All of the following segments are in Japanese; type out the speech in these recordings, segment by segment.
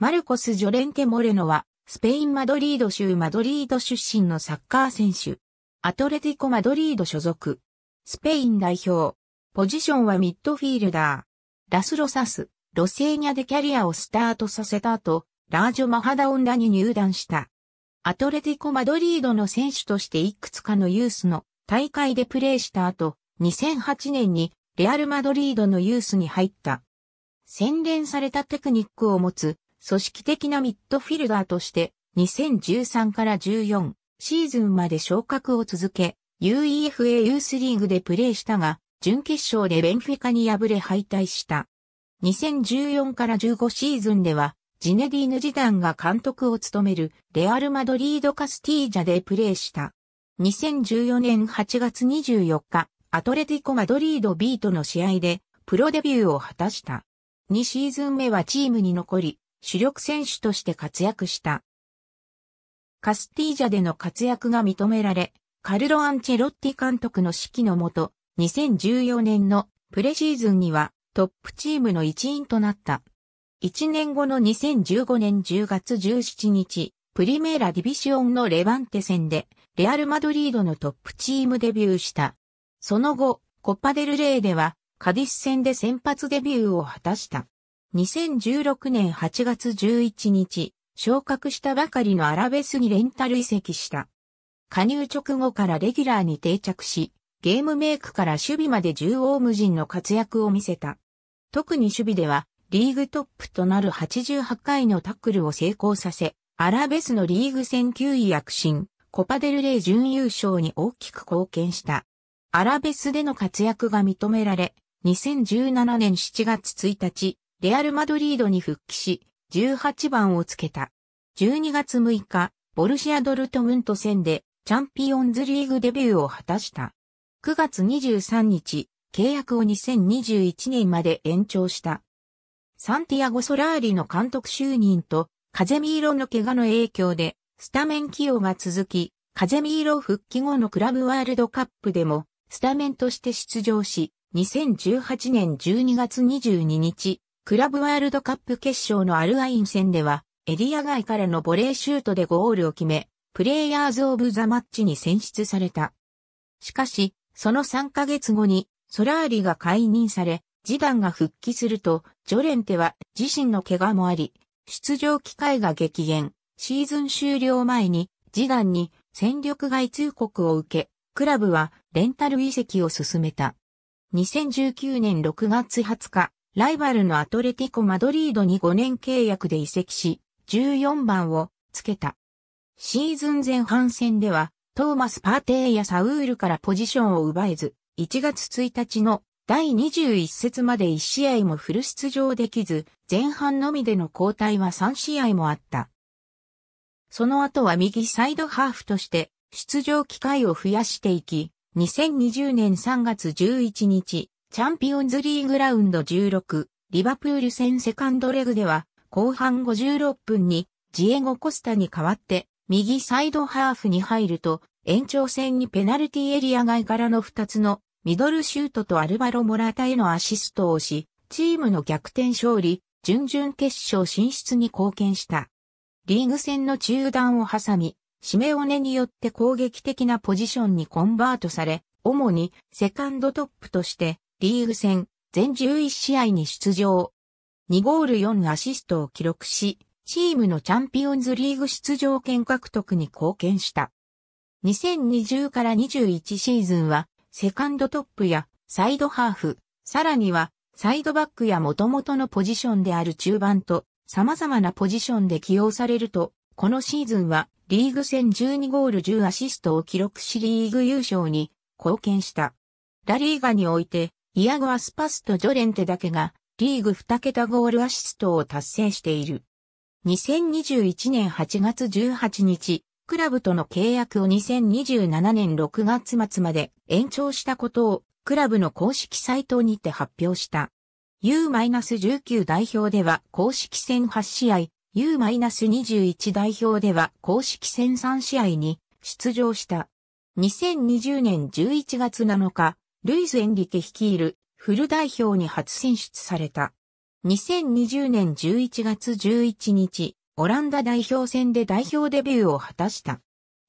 マルコス・ジョレンテ・モレノは、スペイン・マドリード州マドリード出身のサッカー選手。アトレティコ・マドリード所属。スペイン代表。ポジションはミッドフィールダー。ラス・ロサス、ロセーニャでキャリアをスタートさせた後、ラージョ・マハダ・オンラに入団した。アトレティコ・マドリードの選手としていくつかのユースの大会でプレーした後、2008年にレアル・マドリードのユースに入った。洗練されたテクニックを持つ組織的なミッドフィルダーとして2013から14シーズンまで昇格を続け、UEFA ユースリーグでプレーしたが、準決勝でベンフィカに敗れ敗退した。2014から15シーズンでは、ジネディーヌ・ジダンが監督を務めるレアル・マドリード・カスティージャでプレーした。2014年8月24日、アトレティコ・マドリード・ビートの試合でプロデビューを果たした。2シーズン目はチームに残り、主力選手として活躍した。カスティージャでの活躍が認められ、カルロ・アンチェロッティ監督の指揮のもと、2014年のプレシーズンにはトップチームの一員となった。1年後の2015年10月17日、プリメーラディビシオンのレバンテ戦で、レアル・マドリードのトップチームデビューした。その後、コッパデルレーでは、カディス戦で先発デビューを果たした。2016年8月11日、昇格したばかりのアラベスにレンタル移籍した。加入直後からレギュラーに定着し、ゲームメイクから守備まで縦横無尽の活躍を見せた。特に守備では、リーグトップとなる88回のタックルを成功させ、アラベスのリーグ戦9位躍進、コパデルレイ準優勝に大きく貢献した。アラベスでの活躍が認められ、2017年7月1日、レアル・マドリードに復帰し、18番をつけた。12月6日、ボルシア・ドルトムント戦でチャンピオンズリーグデビューを果たした。9月23日、契約を2021年まで延長した。サンティアゴ・ソラーリの監督就任と、カゼミーロの怪我の影響で、スタメン起用が続き、カゼミーロ復帰後のクラブワールドカップでも、スタメンとして出場し、2018年12月22日、クラブワールドカップ決勝のアルアイン戦では、エリア外からのボレーシュートでゴールを決め、プレイヤーズ・オブ・ザ・マッチに選出された。しかし、その3ヶ月後に、ソラーリが解任され、ジダンが復帰すると、ジョレンテは自身の怪我もあり、出場機会が激減、シーズン終了前に、ジダンに戦力外通告を受け、クラブはレンタル移籍を進めた。2019年6月20日、ライバルのアトレティコ・マドリードに5年契約で移籍し、14番をつけた。シーズン前半戦では、トーマス・パーテイやサウールからポジションを奪えず、1月1日の第21節まで1試合もフル出場できず、前半のみでの交代は3試合もあった。その後は右サイドハーフとして出場機会を増やしていき、2020年3月11日、チャンピオンズリーグラウンド16、リバプール戦セカンドレグでは、後半56分に、ジエゴ・コスタに代わって、右サイドハーフに入ると、延長戦にペナルティエリア外からの2つの、ミドルシュートとアルバロ・モラタへのアシストをし、チームの逆転勝利、準々決勝進出に貢献した。リーグ戦の中断を挟み、シメオネによって攻撃的なポジションにコンバートされ、主にセカンドトップとしてリーグ戦、全11試合に出場。2ゴール4アシストを記録し、チームのチャンピオンズリーグ出場権獲得に貢献した。2020から21シーズンは、セカンドトップやサイドハーフ、さらにはサイドバックや元々のポジションである中盤と様々なポジションで起用されると、このシーズンはリーグ戦12ゴール10アシストを記録しリーグ優勝に貢献した。ラリーガにおいてイアゴ・アスパスとジョレンテだけが、リーグ2桁ゴールアシストを達成している。2021年8月18日、クラブとの契約を2027年6月末まで延長したことを、クラブの公式サイトにて発表した。U-19 代表では公式戦8試合、U-21 代表では公式戦3試合に出場した。2020年11月7日、ルイス・エンリケ率いるフル代表に初選出された。2020年11月11日、オランダ代表戦で代表デビューを果たした。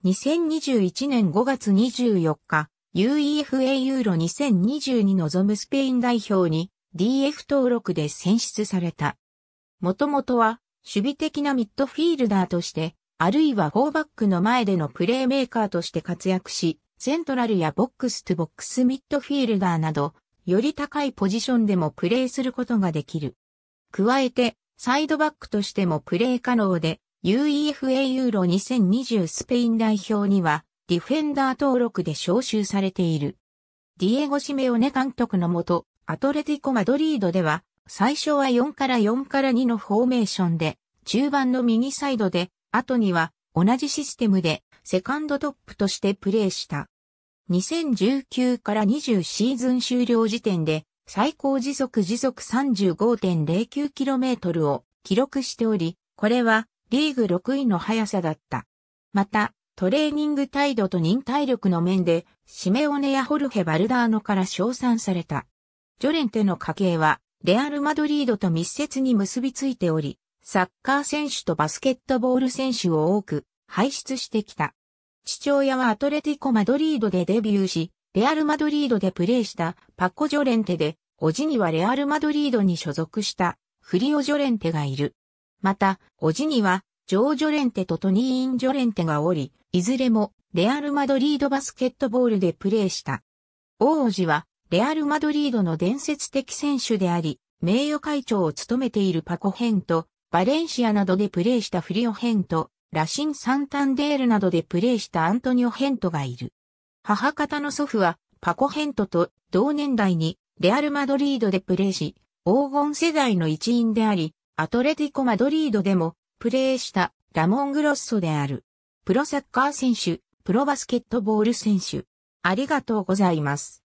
2021年5月24日、UEFA ユーロ2020に臨むスペイン代表に DF 登録で選出された。もともとは守備的なミッドフィールダーとして、あるいはフォーバックの前でのプレーメーカーとして活躍し、セントラルやボックスとボックスミッドフィールダーなど、より高いポジションでもプレーすることができる。加えて、サイドバックとしてもプレー可能で、UEFA ユーロ2020スペイン代表には、ディフェンダー登録で招集されている。ディエゴ・シメオネ監督のもと、アトレティコ・マドリードでは、最初は4から4から2のフォーメーションで、中盤の右サイドで、後には同じシステムでセカンドトップとしてプレーした。2019から20シーズン終了時点で最高時速時速 35.09km を記録しており、これはリーグ6位の速さだった。また、トレーニング態度と忍耐力の面で、シメオネやホルヘ・バルダーノから称賛された。ジョレンテの家系は、レアル・マドリードと密接に結びついており、サッカー選手とバスケットボール選手を多く輩出してきた。父親はアトレティコ・マドリードでデビューし、レアル・マドリードでプレーしたパコ・ジョレンテで、おじにはレアル・マドリードに所属したフリオ・ジョレンテがいる。また、おじにはジョー・ジョレンテとトニー・イン・ジョレンテがおり、いずれもレアル・マドリードバスケットボールでプレーした。王子はレアル・マドリードの伝説的選手であり、名誉会長を務めているパコヘンとバレンシアなどでプレーしたフリオ・ヘント、ラシン・サンタンデールなどでプレーしたアントニオ・ヘントがいる。母方の祖父はパコ・ヘントと同年代にレアル・マドリードでプレーし、黄金世代の一員であり、アトレティコ・マドリードでもプレーしたラモン・グロッソである。プロサッカー選手、プロバスケットボール選手。ありがとうございます。